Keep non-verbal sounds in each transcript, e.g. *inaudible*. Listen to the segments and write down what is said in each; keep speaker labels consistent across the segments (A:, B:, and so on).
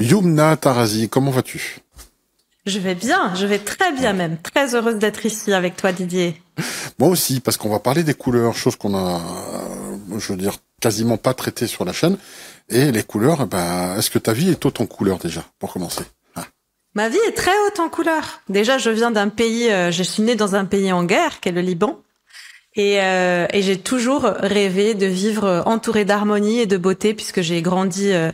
A: Youmna Tarazi, comment vas-tu
B: je vais bien, je vais très bien même. Très heureuse d'être ici avec toi, Didier.
A: Moi aussi, parce qu'on va parler des couleurs, chose qu'on a, je veux dire, quasiment pas traitée sur la chaîne. Et les couleurs, eh ben, est-ce que ta vie est haute en couleurs déjà, pour commencer ah.
B: Ma vie est très haute en couleurs. Déjà, je viens d'un pays, euh, je suis née dans un pays en guerre, qui est le Liban. Euh, et, j'ai toujours rêvé de vivre entourée d'harmonie et de beauté, puisque j'ai grandi euh,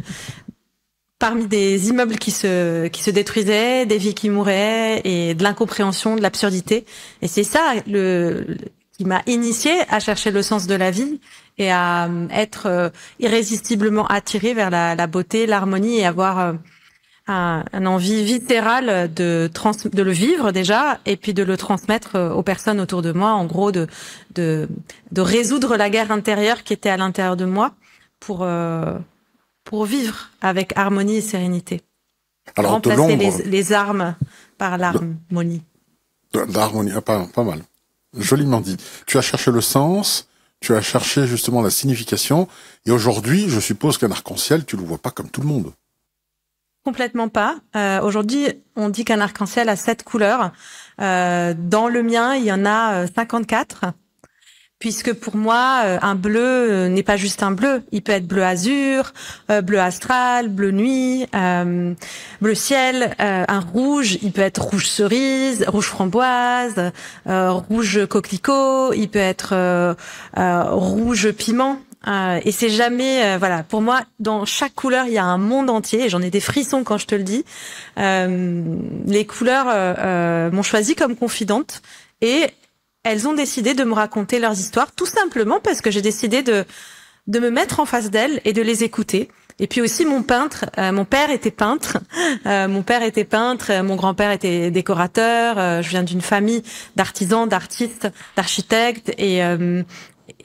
B: parmi des immeubles qui se, qui se détruisaient, des vies qui mouraient et de l'incompréhension, de l'absurdité. Et c'est ça le, qui m'a initié à chercher le sens de la vie et à euh, être euh, irrésistiblement attiré vers la, beauté, l'harmonie et avoir euh, un, envie vitérale de, de le vivre déjà et puis de le transmettre aux personnes autour de moi, en gros de, de, résoudre la guerre intérieure qui était à l'intérieur de moi pour pour vivre avec harmonie et sérénité. Remplacer les, armes par l'harmonie.
A: L'harmonie, ah, pas, mal. Joliment dit. Tu as cherché le sens, tu as cherché justement la signification, et aujourd'hui, je suppose qu'un arc-en-ciel, tu ne le vois pas comme tout le monde.
B: Complètement pas. Euh, aujourd'hui, on dit qu'un arc-en-ciel a sept couleurs. Euh, dans le mien, il y en a 54. Euh, puisque pour moi, euh, un bleu euh, n'est pas juste un bleu. Il peut être bleu azur, euh, bleu astral, bleu nuit, bleu ciel. un rouge, il peut être rouge cerise, rouge framboise, rouge coquelicot. Il peut être rouge piment. et c'est jamais, voilà, pour moi, dans chaque couleur, il y a un monde entier. Et j'en ai des frissons quand je te le dis. les couleurs m'ont choisi comme confidente et elles ont décidé de me raconter leurs histoires, tout simplement parce que j'ai décidé de, de me mettre en face d'elles et de les écouter. Et puis aussi mon peintre, euh, mon père était peintre, *laughs* euh, mon père était peintre, euh, mon grand-père était décorateur. je viens d'une famille d'artisans, d'artistes, d'architectes, et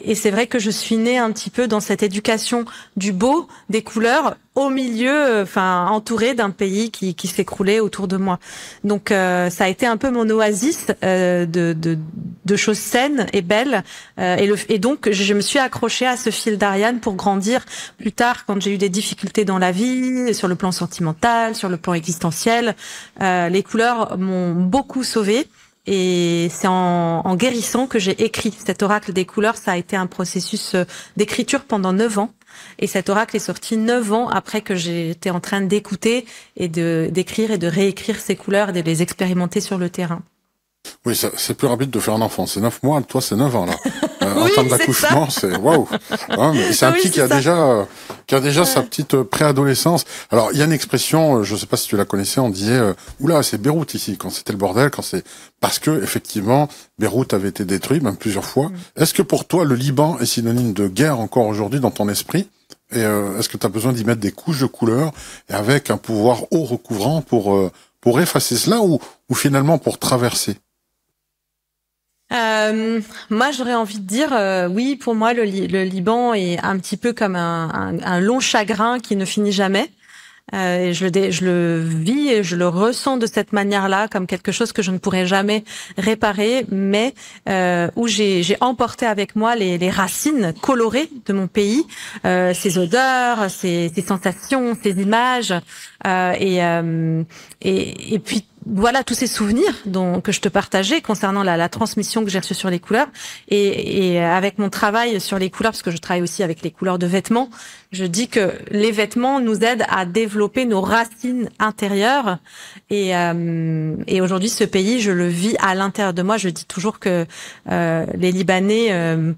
B: et c'est vrai que je suis née un petit peu dans cette éducation du beau, des couleurs, au milieu, euh, enfin entourée d'un pays qui, qui s'écroulait autour de moi. Donc euh, ça a été un peu mon oasis euh, de, choses saines et belles. et, et donc je me suis accrochée à ce fil d'Ariane pour grandir plus tard quand j'ai eu des difficultés dans la vie, sur le plan sentimental, sur le plan existentiel. les couleurs m'ont beaucoup sauvée. Et c'est en, guérissant que j'ai écrit cet oracle des couleurs. Ça a été un processus euh, d'écriture pendant neuf ans. Et cet oracle est sorti neuf ans après que j'étais en train d'écouter et de d'écrire et de réécrire ces couleurs et de les expérimenter sur le terrain.
A: Oui, c'est plus rapide de faire un enfant. C'est neuf mois, toi c'est neuf ans là. *laughs* Euh, en termes d'accouchement, c'est waouh. Hein, c'est un petit qui a, déjà, euh, qui a déjà sa petite euh, préadolescence. Alors il y a une expression, je sais pas si tu la connaissais, on disait euh, oula c'est Beyrouth ici quand c'était le bordel, quand c'est parce que effectivement Beyrouth avait été détruit même plusieurs fois. Mm. Est-ce que pour toi le Liban est synonyme de guerre encore aujourd'hui dans ton esprit Et est-ce que tu as besoin d'y mettre des couches de couleurs et avec un pouvoir haut recouvrant pour pour effacer cela ou, ou finalement pour traverser
B: euh, moi, j'aurais envie de dire, euh, oui, pour moi, le, Liban est un petit peu comme un, un, long chagrin qui ne finit jamais. Euh, et je le, je le vis et je le ressens de cette manière-là, comme quelque chose que je ne pourrais jamais réparer, mais euh, où j'ai emporté avec moi les, les, racines colorées de mon pays, euh, ses odeurs, ses, sensations, ses images, euh, et, euh, et, et puis voilà tous ces souvenirs que je te partageais concernant la, transmission que j'ai reçue sur les couleurs et, avec mon travail sur les couleurs, parce que je travaille aussi avec les couleurs de vêtements, je dis que les vêtements nous aident à développer nos racines intérieures et, euh, aujourd'hui ce pays, je le vis à l'intérieur de moi. Je dis toujours que euh, les Libanais euh,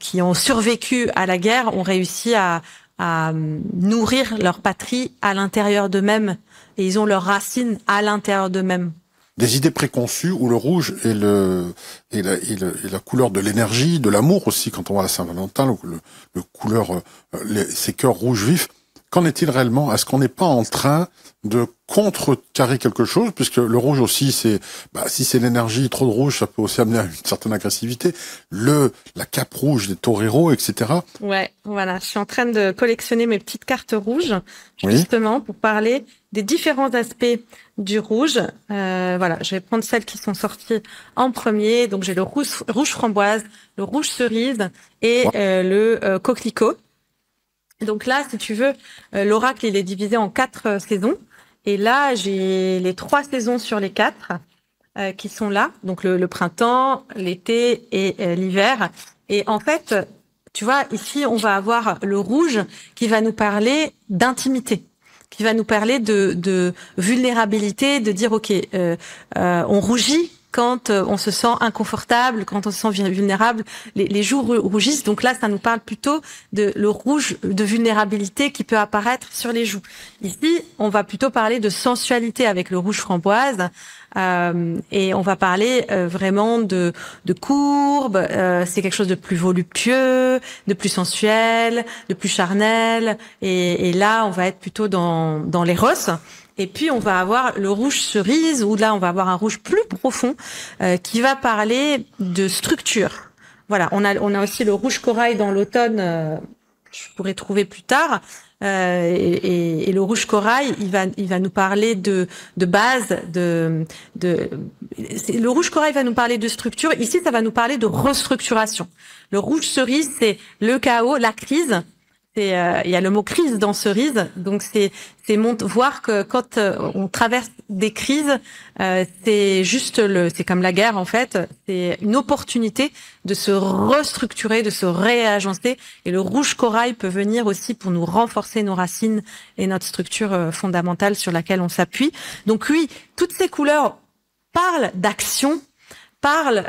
B: qui ont survécu à la guerre ont réussi à, à nourrir leur patrie à l'intérieur d'eux-mêmes et ils ont leurs racines à l'intérieur d'eux-mêmes
A: des idées préconçues où le rouge est le la, couleur de l'énergie, de l'amour aussi quand on voit à la Saint-Valentin, le, le, couleur euh, les, ces cœurs rouges vifs Qu'en est-il réellement Est-ce qu'on n'est pas en train de contrecarrer quelque chose Puisque le rouge aussi, c'est bah, si c'est l'énergie, trop de rouge, ça peut aussi amener à une certaine agressivité. Le La cape rouge des toreros, etc.
B: Ouais, voilà. Je suis en train de collectionner mes petites cartes rouges, justement, pour parler des différents aspects du rouge. Euh, voilà, je vais prendre celles qui sont sorties en premier. Donc j'ai le rouge, rouge framboise, le rouge cerise et euh, le euh, coquelicot. Donc là, si tu veux, euh, l'oracle, il est divisé en quatre euh, saisons. Et là, j'ai les trois saisons sur les quatre euh, qui sont là, donc le, printemps, l'été et l'hiver. Et en fait, tu vois, ici, on va avoir le rouge qui va nous parler d'intimité qui va nous parler de, vulnérabilité, de dire ok, on rougit quand euh, on se sent inconfortable, quand on se sent vulnérable, les, les joues rougissent. Donc là, ça nous parle plutôt de le rouge de vulnérabilité qui peut apparaître sur les joues. Ici, on va plutôt parler de sensualité avec le rouge framboise. Euh, et on va parler euh, vraiment de, de courbes. c'est quelque chose de plus voluptueux, de plus sensuel, de plus charnel. Et, là, on va être plutôt dans, dans rosses. Et puis on va avoir le rouge cerise, où là on va avoir un rouge plus profond euh, qui va parler de structure. Voilà, on a, on a aussi le rouge corail dans l'automne, euh, je pourrais trouver plus tard. Euh, et, et, le rouge corail, il va, il va nous parler de, de base, de, de le rouge corail va nous parler de structure. Ici, ça va nous parler de restructuration. Le rouge cerise, c'est le chaos, la crise, euh, il y a le mot crise dans cerise, donc c'est c'est voir que quand euh, on traverse des crises, euh, c'est juste le c'est comme la guerre en fait, c'est une opportunité de se restructurer, de se réagencer et le rouge corail peut venir aussi pour nous renforcer nos racines et notre structure fondamentale sur laquelle on s'appuie. Donc oui, toutes ces couleurs parlent d'action, parlent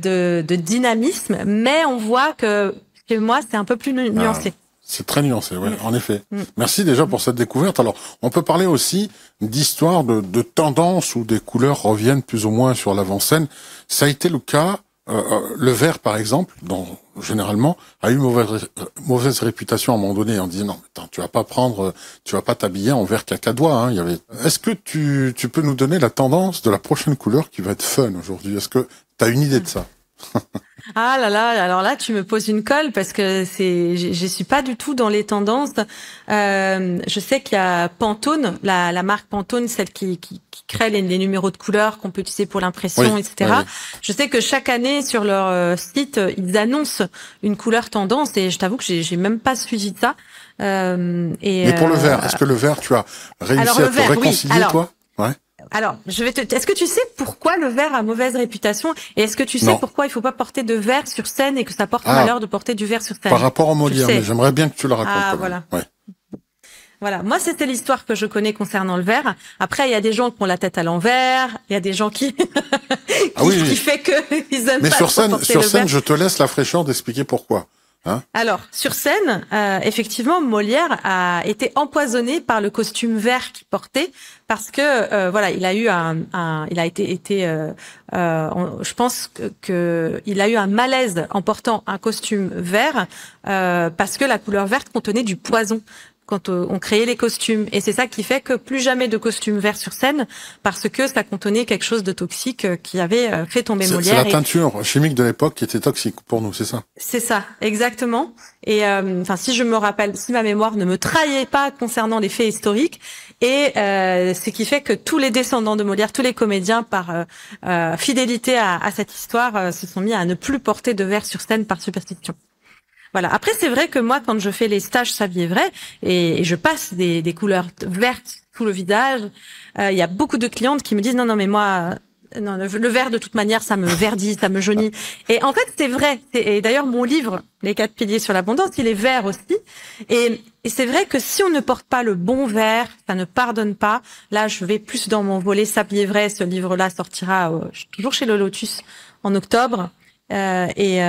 B: de, dynamisme, mais on voit que chez moi, c'est un peu plus ah. nuancé.
A: C'est très nuancé, mm. en effet. Mm. Merci déjà pour cette découverte. Alors, on peut parler aussi d'histoire de, de tendances où des couleurs reviennent plus ou moins sur l'avant-scène. Ça a été le cas. Euh, euh, le vert, par exemple, dont, généralement, a eu mauvaise, euh, mauvaise réputation à un moment donné. en disant non, tu vas pas prendre, tu vas pas t'habiller en vert cacadois. Hein, il y avait. Est-ce que tu, tu peux nous donner la tendance de la prochaine couleur qui va être fun aujourd'hui Est-ce que tu as une idée de ça
B: *laughs* ah là là, alors là, tu me poses une colle parce que c'est, je, ne suis pas du tout dans les tendances. Euh, je sais qu'il y a Pantone, la, marque Pantone, celle qui, crée les, numéros de couleurs qu'on peut utiliser pour l'impression, etc. Je sais que chaque année sur leur euh, site, euh, ils annoncent une couleur tendance et je t'avoue que j'ai, n'ai même pas suivi ça. et Mais pour le vert, est-ce
A: que le vert, tu as réussi à te réconcilier, toi
B: alors, je vais te. Est-ce que tu sais pourquoi le verre a mauvaise réputation Et est-ce que tu sais pourquoi il faut pas porter de verre sur scène et que ça porte ah. malheur de porter du verre sur scène Par rapport au Molière, j'aimerais
A: bien que tu le racontes. Ah voilà. Ouais.
B: Voilà, moi c'était l'histoire que je connais concernant le verre. Après, il y a des gens qui ont la tête à l'envers, il y a des gens qui *laughs* qui, ah oui, oui. fait que *laughs* ils aiment mais sur scène, sur scène, je
A: te laisse la fraîcheur d'expliquer pourquoi. Hein
B: Alors, sur scène, euh, effectivement, Molière a été empoisonné par le costume vert qu'il portait parce que euh, voilà, il a eu un, il a été été, euh, je pense que, que, il a eu un malaise en portant un costume vert parce que la couleur verte contenait du poison quand euh, on créait les costumes. Et c'est ça qui fait que plus jamais de costumes verts sur scène, parce que ça contenait quelque chose de toxique euh, qui avait euh, fait tomber Molière. C'est la
A: teinture chimique de l'époque qui était toxique pour nous, c'est ça
B: C'est ça, exactement. Et enfin, si je me rappelle, si ma mémoire ne me trahit pas concernant les faits historiques, et euh, ce qui fait que tous les descendants de Molière, tous les comédiens, par fidélité à, cette histoire, se sont mis à ne plus porter de verre sur scène par superstition. Voilà. Après, c'est vrai que moi, quand je fais les stages, ça est vrai, et, je passe des, couleurs vertes tout le visage. Euh, il y a beaucoup de clientes qui me disent non, non, mais moi, euh, le vert de toute manière, ça me verdit, ça me jaunit. Et en fait, c'est vrai. Et d'ailleurs, mon livre, Les quatre piliers sur l'abondance, il est vert aussi. Et, c'est vrai que si on ne porte pas le bon vert, ça ne pardonne pas. Là, je vais plus dans mon volet sablier vrai. Ce livre-là sortira euh, toujours chez le Lotus en octobre. Euh, et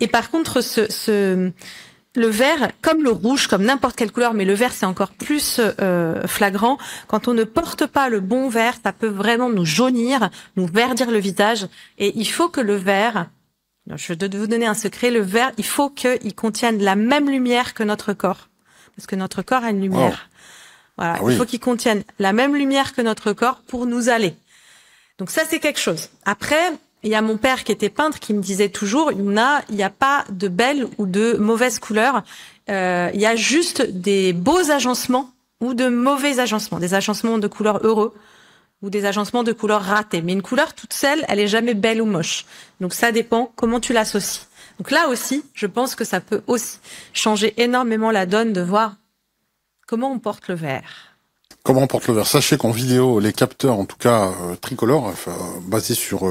B: et par contre, ce, ce le vert, comme le rouge, comme n'importe quelle couleur, mais le vert c'est encore plus euh, flagrant. Quand on ne porte pas le bon vert, ça peut vraiment nous jaunir, nous verdir le visage. Et il faut que le vert, je vais vous donner un secret, le vert, il faut qu'il contienne la même lumière que notre corps, parce que notre corps a une lumière. Voilà, ah il faut qu'il contienne la même lumière que notre corps pour nous aller. Donc ça c'est quelque chose. Après, il y a mon père qui était peintre qui me disait toujours, il n'y a, a pas de belles ou de mauvaises couleurs. Euh, il y a juste des beaux agencements ou de mauvais agencements, des agencements de couleurs heureux ou des agencements de couleurs ratés. Mais une couleur toute seule, elle est jamais belle ou moche. Donc ça dépend comment tu l'associes. Donc là aussi, je pense que ça peut aussi changer énormément la donne de voir comment on porte le verre.
A: Comment on porte le verre Sachez qu'en vidéo, les capteurs, en tout cas euh, tricolores, euh, basés sur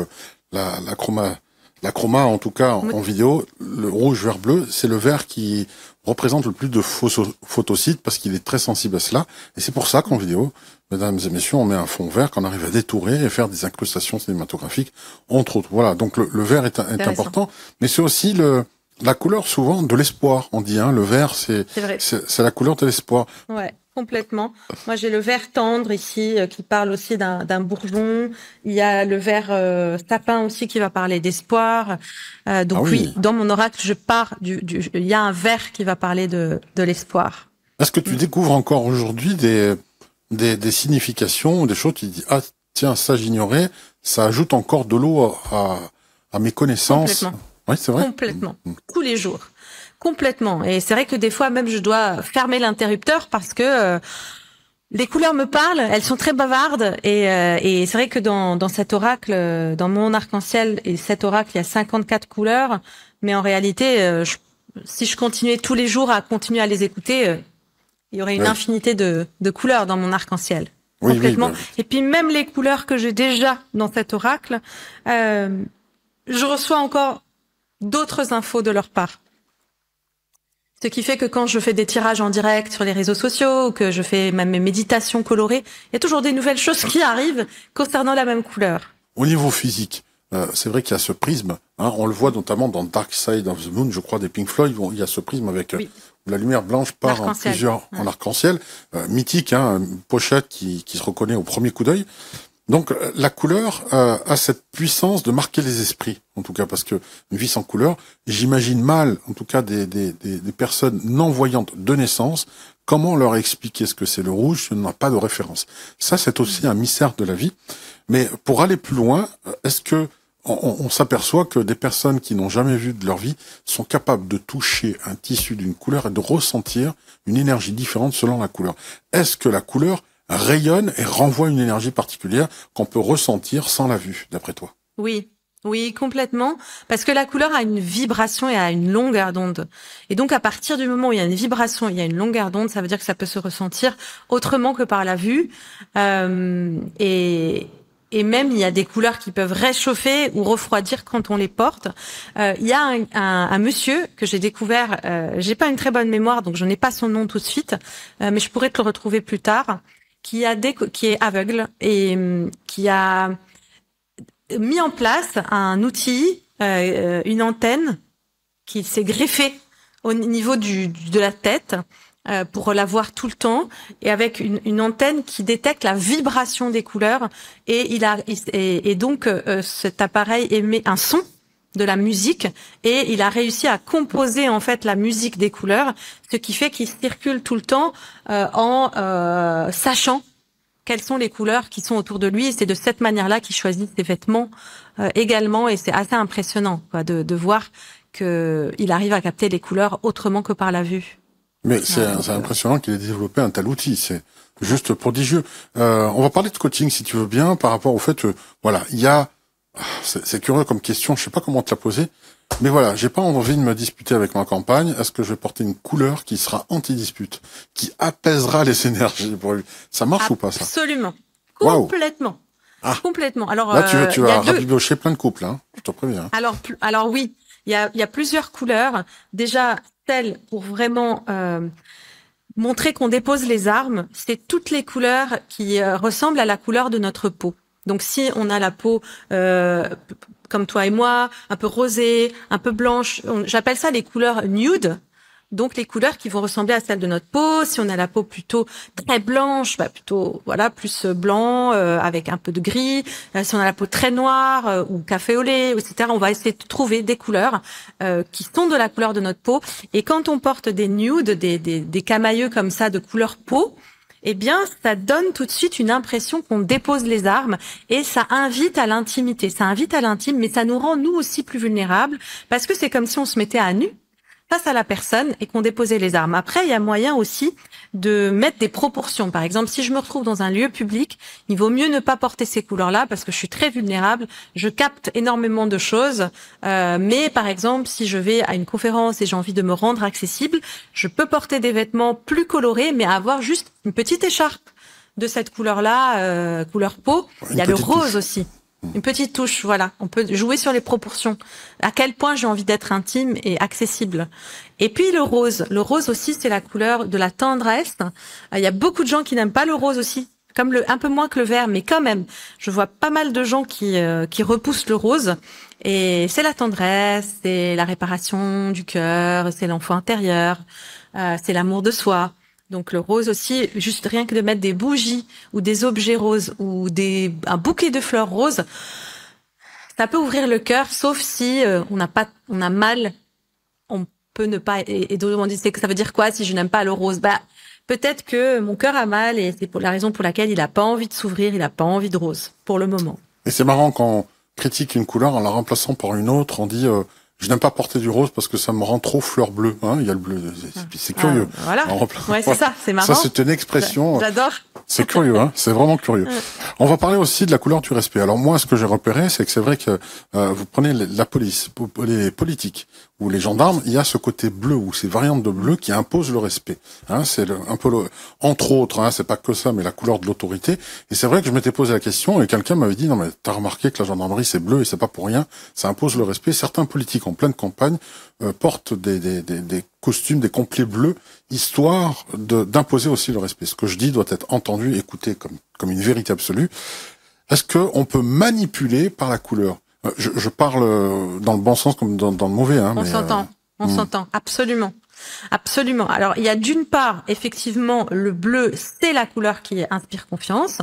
A: la, la chroma, la chroma en tout cas en, vidéo, le rouge, vert, bleu, c'est le vert qui représente le plus de photosites parce qu'il est très sensible à cela. Et c'est pour ça qu'en vidéo, mesdames et messieurs, on met un fond vert qu'on arrive à détourer et faire des incrustations cinématographiques, entre autres. Voilà, donc le, vert est, important, mais c'est aussi le, la couleur souvent de l'espoir, on dit. Hein, le vert, c'est c'est la couleur de l'espoir. Ouais
B: complètement. Moi, j'ai le vert tendre ici euh, qui parle aussi d'un bourgeon. Il y a le verre euh, sapin aussi qui va parler d'espoir. Euh, ah donc oui. dans mon oracle, je pars du, il y a un verre qui va parler de, l'espoir.
A: Est-ce que tu mm. découvres encore aujourd'hui des, des, significations, des choses qui dis ah tiens ça j'ignorais, ça ajoute encore de l'eau à, à, mes connaissances. Complètement. Oui, c'est vrai.
B: Complètement. Mm, mm. Tous les jours complètement. Et c'est vrai que des fois, même, je dois fermer l'interrupteur parce que euh, les couleurs me parlent, elles sont très bavardes. Et, euh, c'est vrai que dans, cet oracle, euh, dans mon arc-en-ciel et cet oracle, il y a 54 couleurs. Mais en réalité, si je continuais tous les jours à continuer à les écouter, il y aurait une infinité de, couleurs dans mon arc-en-ciel. complètement. Bah et puis même les couleurs que j'ai déjà dans cet oracle, je reçois encore d'autres infos de leur part. Ce qui fait que quand je fais des tirages en direct sur les réseaux sociaux ou que je fais même mes méditations colorées, il y a toujours des nouvelles choses qui arrivent concernant la même couleur.
A: Au niveau physique, euh, c'est vrai qu'il y a ce prisme. Hein, on le voit notamment dans Dark Side of the Moon, je crois, des Pink Floyd. il y a ce prisme avec euh, la lumière blanche part en plusieurs en arc-en-ciel, euh, mythique, hein, pochette qui, qui se reconnaît au premier coup d'œil. Donc la couleur a cette puissance de marquer les esprits, en tout cas, parce que une vie sans couleur, j'imagine mal, en tout cas, des, des, des personnes non-voyantes de naissance, comment leur expliquer ce que c'est le rouge si on n'a pas de référence. Ça, c'est aussi un mystère de la vie. Mais pour aller plus loin, est-ce que on s'aperçoit que des personnes qui n'ont jamais vu de leur vie sont capables de toucher un tissu d'une couleur et de ressentir une énergie différente selon la couleur. Est-ce que la couleur rayonne et renvoie une énergie particulière qu'on peut ressentir sans la vue, d'après toi.
B: Oui, oui, complètement. Parce que la couleur a une vibration et a une longueur d'onde. Et donc, à partir du moment où il y a une vibration, il y a une longueur d'onde, ça veut dire que ça peut se ressentir autrement que par la vue. Euh, et, et même, il y a des couleurs qui peuvent réchauffer ou refroidir quand on les porte. Euh, il y a un, monsieur que j'ai découvert, euh, j'ai pas une très bonne mémoire, donc je n'ai pas son nom tout de suite, euh, mais je pourrais te le retrouver plus tard, qui, a qui est aveugle et euh, qui a mis en place un outil, euh, euh, une antenne qui s'est greffée au niveau du, de la tête pour la voir tout le temps et avec une, antenne qui détecte la vibration des couleurs et il a et, donc cet appareil émet un son de la musique et il a réussi à composer en fait la musique des couleurs, ce qui fait qu'il circule tout le temps euh, en euh, sachant quelles sont les couleurs qui sont autour de lui. C'est de cette manière-là qu'il choisit ses vêtements euh, également et c'est assez impressionnant quoi, de, de voir qu'il arrive à capter les couleurs autrement que par la vue.
A: Mais c'est impressionnant qu'il ait développé un tel outil. C'est juste prodigieux. on va parler de coaching si tu veux bien par rapport au fait voilà il y a c'est curieux comme question, je sais pas comment te la poser, mais voilà, j'ai pas envie de me disputer avec ma campagne. Est-ce que je vais porter une couleur qui sera anti-dispute, qui apaisera les énergies pour lui Ça marche ou pas ça Absolument,
B: complètement. Ah. Complètement. Alors, Là, tu, vas, euh, tu vas deux...
A: plein de couples, hein. je te préviens.
B: Alors, alors oui, il y a, plusieurs couleurs. Déjà, telles pour vraiment euh, montrer qu'on dépose les armes, c'est toutes les couleurs qui euh, ressemblent à la couleur de notre peau. Donc si on a la peau euh, comme toi et moi, un peu rosée, un peu blanche, j'appelle ça les couleurs nude. Donc les couleurs qui vont ressembler à celles de notre peau. Si on a la peau plutôt très blanche, bah, plutôt voilà plus euh, blanc euh, avec un peu de gris. si on a la peau très noire ou café au lait, etc. On va essayer de trouver des couleurs qui sont de la couleur de notre peau. Et quand on porte des nudes, des, des, des camailleux comme ça de couleur peau, eh bien, ça donne tout de suite une impression qu'on dépose les armes et ça invite à l'intimité. Ça invite à l'intime, mais ça nous rend nous aussi plus vulnérables parce que c'est comme si on se mettait à nu face à la personne et qu'on déposait les armes. Après, il y a moyen aussi de mettre des proportions. Par exemple, si je me retrouve dans un lieu public, il vaut mieux ne pas porter ces couleurs-là parce que je suis très vulnérable, je capte énormément de choses. Euh, mais par exemple, si je vais à une conférence et j'ai envie de me rendre accessible, je peux porter des vêtements plus colorés, mais avoir juste une petite écharpe de cette couleur-là, euh, couleur peau. il y a le rose aussi. Une petite touche, voilà. On peut jouer sur les proportions. À quel point j'ai envie d'être intime et accessible. Et puis le rose. Le rose aussi, c'est la couleur de la tendresse. Euh, il y a beaucoup de gens qui n'aiment pas le rose aussi. Comme le, un peu moins que le vert, mais quand même, je vois pas mal de gens qui, euh, qui repoussent le rose. Et c'est la tendresse, c'est la réparation du cœur, c'est l'enfant intérieur, euh, c'est l'amour de soi. Donc le rose aussi, juste rien que de mettre des bougies ou des objets roses ou des, un bouquet de fleurs roses, ça peut ouvrir le cœur, sauf si euh, on n'a pas, on a mal, on peut ne pas. Et, d'autres ont dit c'est que ça veut dire quoi si je n'aime pas le rose Bah peut-être que mon cœur a mal et c'est pour la raison pour laquelle il n'a pas envie de s'ouvrir, il n'a pas envie de rose pour le moment.
A: Et c'est marrant quand on critique une couleur en la remplaçant par une autre, on dit euh, je n'aime pas porter du rose parce que ça me rend trop fleur bleue. Hein, il y a le bleu, ah. c'est curieux. Ah, voilà. Ouais, c'est *laughs* ça,
B: c'est marrant. Ça, c'est une expression. J'adore.
A: C'est curieux, hein c'est vraiment curieux. On va parler aussi de la couleur du respect. Alors moi, ce que j'ai repéré, c'est que c'est vrai que euh, vous prenez la police, les politiques ou les gendarmes, il y a ce côté bleu ou ces variantes de bleu qui imposent le respect. Hein, c'est un peu le, entre autres, hein, c'est pas que ça, mais la couleur de l'autorité. Et c'est vrai que je m'étais posé la question et quelqu'un m'avait dit non mais t'as remarqué que la gendarmerie c'est bleu et c'est pas pour rien, ça impose le respect. Certains politiques en pleine campagne, porte euh, portent des, costumes, des complets bleus, histoire d'imposer aussi le respect. Ce que je dis doit être entendu, écouté comme, comme une vérité absolue. Est-ce qu'on peut manipuler par la couleur euh, je, parle euh, dans le bon sens comme dans, le mauvais. Hein, on s'entend,
B: on hmm. s'entend, absolument. Absolument. Alors, il y a d'une part, effectivement, le bleu, c'est la couleur qui inspire confiance.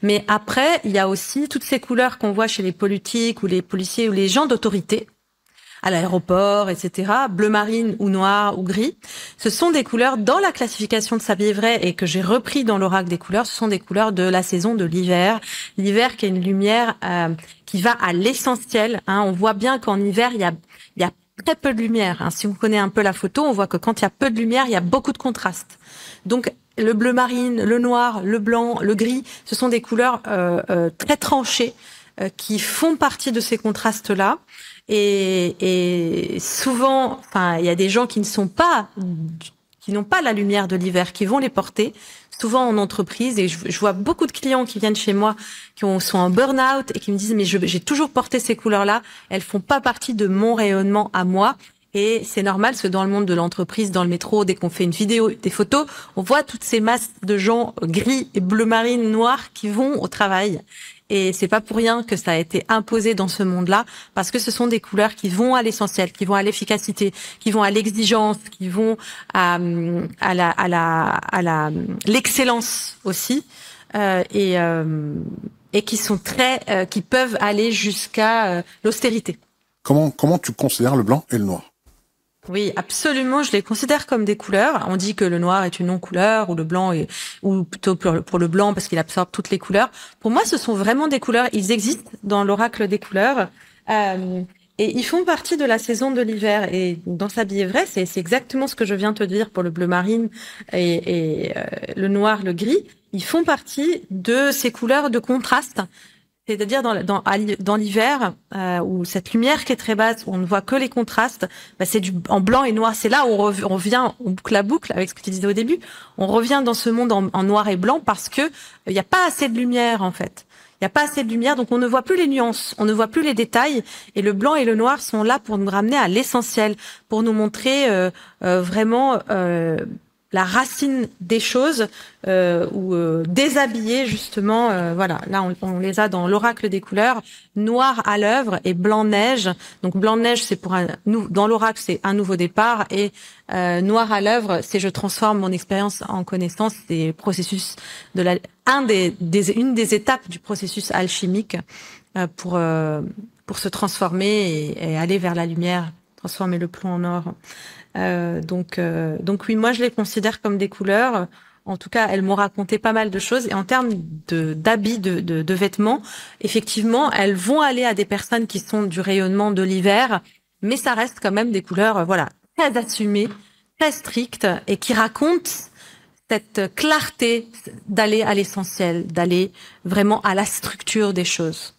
B: Mais après, il y a aussi toutes ces couleurs qu'on voit chez les politiques ou les policiers ou les gens d'autorité, à l'aéroport, etc. Bleu marine ou noir ou gris. Ce sont des couleurs dans la classification de Sabier Vrai et que j'ai repris dans l'oracle des couleurs. Ce sont des couleurs de la saison de l'hiver. L'hiver qui est une lumière euh, qui va à l'essentiel. Hein. On voit bien qu'en hiver, il y a, très peu de lumière. Hein. Si vous connaissez un peu la photo, on voit que quand il y a peu de lumière, il y a beaucoup de contrastes. Donc le bleu marine, le noir, le blanc, le gris, ce sont des couleurs euh, euh, très tranchées qui font partie de ces contrastes-là. Et, et souvent, enfin, il y a des gens qui ne sont pas, qui n'ont pas la lumière de l'hiver, qui vont les porter souvent en entreprise et je, vois beaucoup de clients qui viennent chez moi qui sont en burn-out et qui me disent mais j'ai toujours porté ces couleurs-là, elles font pas partie de mon rayonnement à moi et c'est normal, parce que dans le monde de l'entreprise, dans le métro, dès qu'on fait une vidéo, des photos, on voit toutes ces masses de gens gris et bleu marine, noir, qui vont au travail. Et c'est pas pour rien que ça a été imposé dans ce monde-là, parce que ce sont des couleurs qui vont à l'essentiel, qui vont à l'efficacité, qui vont à l'exigence, qui vont à, à la, à la, l'excellence aussi, euh, et, euh, et qui sont très, euh, qui peuvent aller jusqu'à l'austérité.
A: Comment, comment tu considères le blanc et le noir
B: oui, absolument. Je les considère comme des couleurs. On dit que le noir est une non-couleur ou le blanc est, ou plutôt pour le blanc parce qu'il absorbe toutes les couleurs. Pour moi, ce sont vraiment des couleurs. Ils existent dans l'oracle des couleurs. Euh, et ils font partie de la saison de l'hiver. Et dans S'habiller vrai, c'est exactement ce que je viens de te dire pour le bleu marine et, euh, le noir, le gris. Ils font partie de ces couleurs de contraste c'est-à-dire dans, dans, dans l'hiver, euh, où cette lumière qui est très basse, où on ne voit que les contrastes, bah, c'est du en blanc et noir. C'est là où on, on, revient, on boucle la boucle avec ce que tu disais au début. On revient dans ce monde en, noir et blanc parce que euh, il n'y a pas assez de lumière en fait. Il n'y a pas assez de lumière, donc on ne voit plus les nuances, on ne voit plus les détails. Et le blanc et le noir sont là pour nous ramener à l'essentiel, pour nous montrer euh, euh vraiment euh, la racine des choses euh, ou euh, déshabiller justement. Euh, voilà, là on, les a dans l'oracle des couleurs, noir à l'œuvre et blanc neige. Donc blanc neige c'est pour nous dans l'oracle c'est un nouveau départ et euh, noir à l'œuvre c'est je transforme mon expérience en connaissance des processus de la des, une des étapes du processus alchimique pour pour se transformer et aller vers la lumière, transformer le plomb en or. Euh, donc, euh, donc oui, moi je les considère comme des couleurs. En tout cas, elles m'ont raconté pas mal de choses. Et en termes d'habits, de, de, de, vêtements, effectivement, elles vont aller à des personnes qui sont du rayonnement de l'hiver, mais ça reste quand même des couleurs, euh, voilà, très assumées, très strictes et qui racontent cette clarté d'aller à l'essentiel, d'aller vraiment à la structure des choses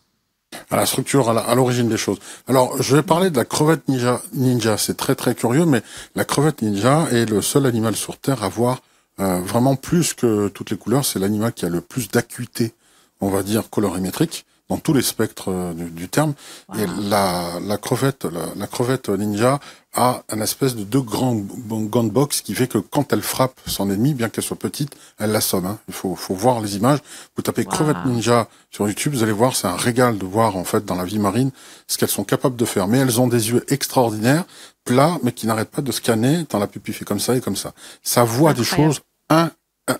A: à la structure, à l'origine des choses. Alors, je vais parler de la crevette ninja. ninja. C'est très très curieux, mais la crevette ninja est le seul animal sur Terre à voir euh, vraiment plus que toutes les couleurs. C'est l'animal qui a le plus d'acuité, on va dire, colorimétrique dans tous les spectres euh, du, terme. Et la, la crevette, la, crevette ninja a un espèce de deux grands gants box qui fait que quand elle frappe son ennemi, bien qu'elle soit petite, elle l'assomme. Hein. Il faut, faut voir les images. Vous tapez crevette ninja sur YouTube, vous allez voir, c'est un régal de voir en fait dans la vie marine ce qu'elles sont capables de faire. Mais elles ont des yeux extraordinaires, plats, mais qui n'arrêtent pas de scanner dans la pupille fait comme ça et comme ça. Ça voit des choses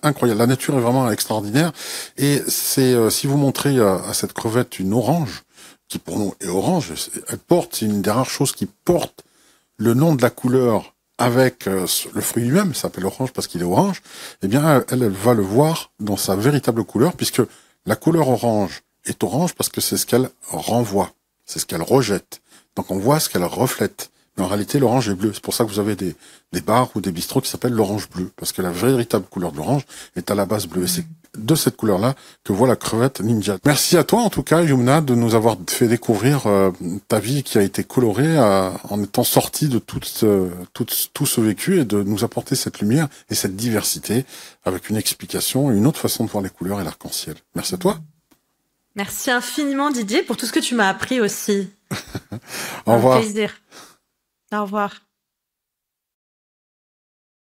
A: incroyable. La nature est vraiment extraordinaire. Et c'est euh, si vous montrez euh, à cette crevette une orange, qui pour nous est orange, elle porte, c'est une des rares choses qui porte le nom de la couleur avec euh, le fruit lui-même, s'appelle orange parce qu'il est orange, eh bien elle va le voir dans sa véritable couleur, puisque la couleur orange est orange parce que c'est ce qu'elle renvoie, c'est ce qu'elle rejette. Donc on voit ce qu'elle reflète. Mais en réalité, l'orange est bleu. C'est pour ça que vous avez des, bars ou des bistrots qui s'appellent l'orange bleu. Parce que la véritable couleur de l'orange est à la base bleue. Et c'est de cette couleur-là que voit la crevette ninja. Merci à toi, en tout cas, Yumna, de nous avoir fait découvrir euh, ta vie qui a été colorée euh, en étant sortie de tout, tout, ce vécu et de nous apporter cette lumière et cette diversité avec une explication et une autre façon de voir les couleurs et l'arc-en-ciel. Merci à toi.
B: Merci infiniment, Didier, pour tout ce que tu m'as appris
A: aussi. *laughs* Au revoir. Un plaisir.
B: Au revoir.